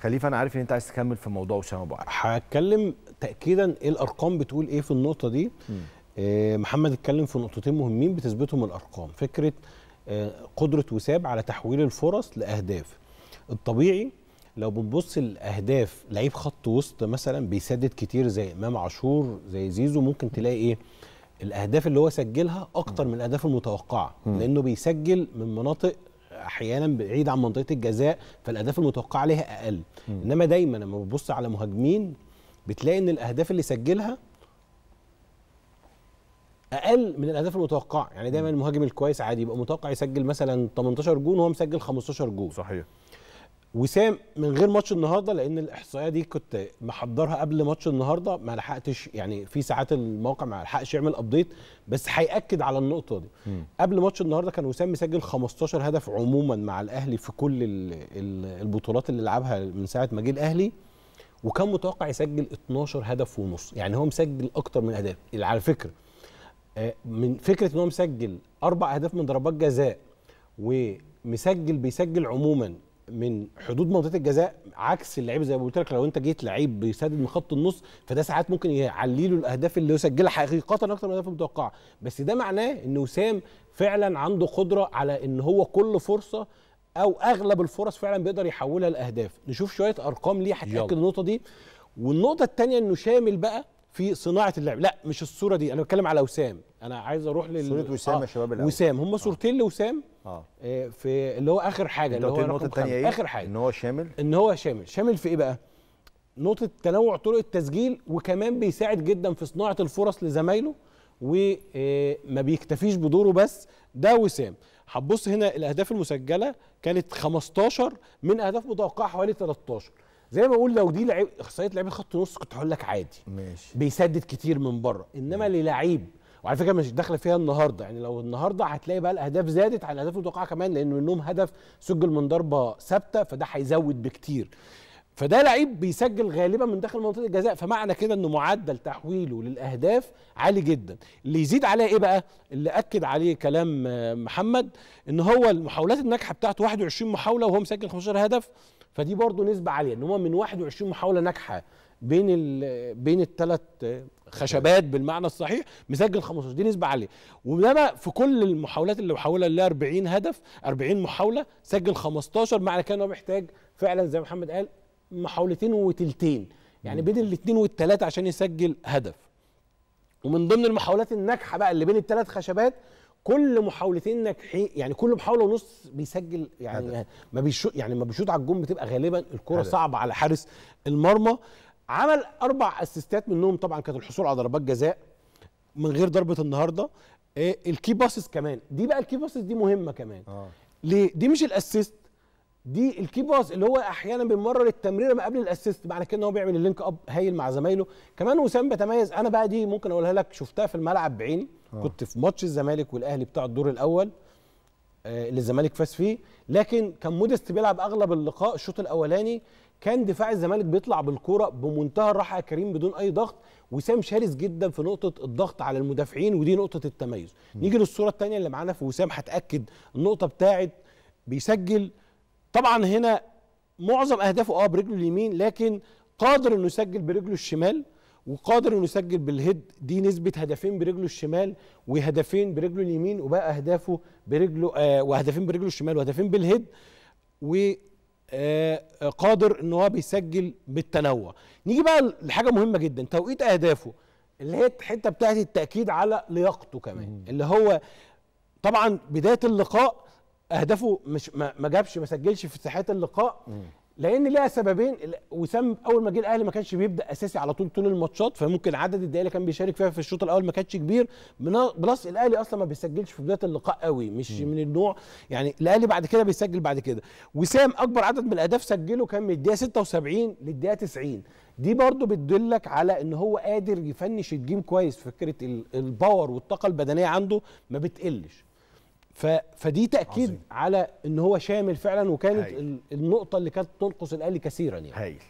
خليفه انا عارف ان انت عايز تكمل في موضوع اسامه ابو علي هتكلم تاكيدا ايه الارقام بتقول ايه في النقطه دي إيه محمد اتكلم في نقطتين مهمين بتثبتهم الارقام فكره آه، قدره وسام على تحويل الفرص لاهداف الطبيعي لو بنبص الاهداف لعيب خط وسط مثلا بيسدد كتير زي امام عاشور زي زيزو ممكن تلاقي ايه الاهداف اللي هو سجلها اكتر من الاهداف المتوقعه لانه بيسجل من مناطق احيانا بعيد عن منطقه الجزاء فالاهداف المتوقعه عليها اقل م. انما دايما لما بتبص على مهاجمين بتلاقي ان الاهداف اللي سجلها اقل من الاهداف المتوقعه يعني دايما المهاجم الكويس عادي يبقى متوقع يسجل مثلا 18 جون وهو مسجل 15 جون صحيح وسام من غير ماتش النهارده لان الاحصائيه دي كنت محضرها قبل ماتش النهارده ما لحقتش يعني في ساعات الموقع ما لحقش يعمل ابديت بس هياكد على النقطه دي قبل ماتش النهارده كان وسام مسجل 15 هدف عموما مع الاهلي في كل البطولات اللي لعبها من ساعه ما جه الاهلي وكان متوقع يسجل 12 هدف ونص يعني هو مسجل اكتر من اهداف على فكره آه، من فكره ان هو مسجل اربع اهداف من ضربات جزاء ومسجل بيسجل عموما من حدود منطقه الجزاء عكس اللعيب زي ما قلت لك لو انت جيت لعيب بيسدد من خط النص فده ساعات ممكن يعلي له الاهداف اللي يسجلها حقيقه اكتر من الاهداف المتوقعه بس ده معناه ان وسام فعلا عنده قدره على ان هو كل فرصه او اغلب الفرص فعلا بيقدر يحولها لاهداف نشوف شويه ارقام ليه هتاكد النقطه دي والنقطه الثانيه انه شامل بقى في صناعه اللعب لا مش الصوره دي انا بتكلم على وسام انا عايز اروح لل صوره وسام آه يا شباب وسام هم آه. صورتين لوسام آه. آه في اللي هو اخر حاجه اللي هو النقطه الثانيه ايه اخر حاجه ان هو شامل ان هو شامل شامل في ايه بقى نقطه تنوع طرق التسجيل وكمان بيساعد جدا في صناعه الفرص لزمايله وما آه، بيكتفيش بدوره بس ده وسام هتبص هنا الاهداف المسجله كانت 15 من اهداف متوقعه حوالي 13 زي ما اقول لو دي لعيب احصائيه لعيبه خط نص كنت هقول لك عادي ماشي بيسدد كتير من بره انما للعيب وعلى فكره مش داخله فيها النهارده يعني لو النهارده هتلاقي بقى الاهداف زادت على الاهداف المتوقعه كمان لان منهم هدف سجل من ضربه ثابته فده هيزود بكتير فده لعيب بيسجل غالبا من داخل منطقه الجزاء فمعنى كده انه معدل تحويله للاهداف عالي جدا اللي يزيد عليه ايه بقى اللي اكد عليه كلام آه، محمد ان هو المحاولات الناجحه بتاعته 21 محاوله وهو مسجل 15 هدف فدي برضه نسبه عاليه ان هو من 21 محاوله ناجحه بين بين الثلاث خشبات بالمعنى الصحيح مسجل 15 دي نسبه عاليه وانما في كل المحاولات اللي محاوله اللي 40 هدف 40 محاوله سجل 15 معنى كده هو محتاج فعلا زي محمد قال محاولتين وتلتين يعني بين الاثنين والثلاثه عشان يسجل هدف ومن ضمن المحاولات الناجحه بقى اللي بين الثلاث خشبات كل محاولتين ناجحين يعني كل محاوله ونص بيسجل يعني هدف. ما بيشو يعني ما بيشوط على الجون بتبقى غالبا الكره صعبه على حارس المرمى عمل اربع اسيستات منهم طبعا كانت الحصول على ضربات جزاء من غير ضربه النهارده آه، الكي باسز كمان دي بقى الكي باسز دي مهمه كمان آه. ليه دي مش الاسيست دي الكي باس اللي هو احيانا بيمرر التمريره ما قبل الاسيست معنى كده ان هو بيعمل اللينك اب هايل مع زمايله كمان وسام بتميز انا بقى دي ممكن اقولها لك شفتها في الملعب بعيني آه. كنت في ماتش الزمالك والاهلي بتاع الدور الاول آه اللي الزمالك فاز فيه لكن كان مودست بيلعب اغلب اللقاء الشوط الاولاني كان دفاع الزمالك بيطلع بالكوره بمنتهى الراحه يا كريم بدون اي ضغط وسام شرس جدا في نقطه الضغط على المدافعين ودي نقطه التميز م. نيجي للصوره الثانيه اللي معانا في وسام هتاكد النقطه بتاعت بيسجل طبعا هنا معظم اهدافه اه برجله اليمين لكن قادر انه يسجل برجله الشمال وقادر انه يسجل بالهيد دي نسبه هدفين برجله الشمال وهدفين برجله اليمين وبقى اهدافه برجله آه وهدفين برجله الشمال وهدفين بالهيد و آه، قادر ان هو بيسجل بالتنوع نيجي بقى لحاجه مهمه جدا توقيت اهدافه اللي هي الحته بتاعت التاكيد على لياقته كمان اللي هو طبعا بدايه اللقاء اهدافه مش ما, ما جابش ما سجلش في ساحات اللقاء م. لان ليها سببين وسام اول ما جه الاهلي ما كانش بيبدا اساسي على طول طول الماتشات فممكن عدد الدقائق اللي كان بيشارك فيها في الشوط الاول ما كانتش كبير بلس الاهلي اصلا ما بيسجلش في بدايه اللقاء قوي مش م. من النوع يعني الاهلي بعد كده بيسجل بعد كده وسام اكبر عدد من الاهداف سجله كان من الدقيقه 76 للدقيقه 90 دي برضو بتدلك على ان هو قادر يفنش الجيم كويس فكره الباور والطاقه البدنيه عنده ما بتقلش فدي تاكيد عظيم. على ان هو شامل فعلا وكانت هاي. النقطه اللي كانت تنقص الاهلي كثيرا يعني هايل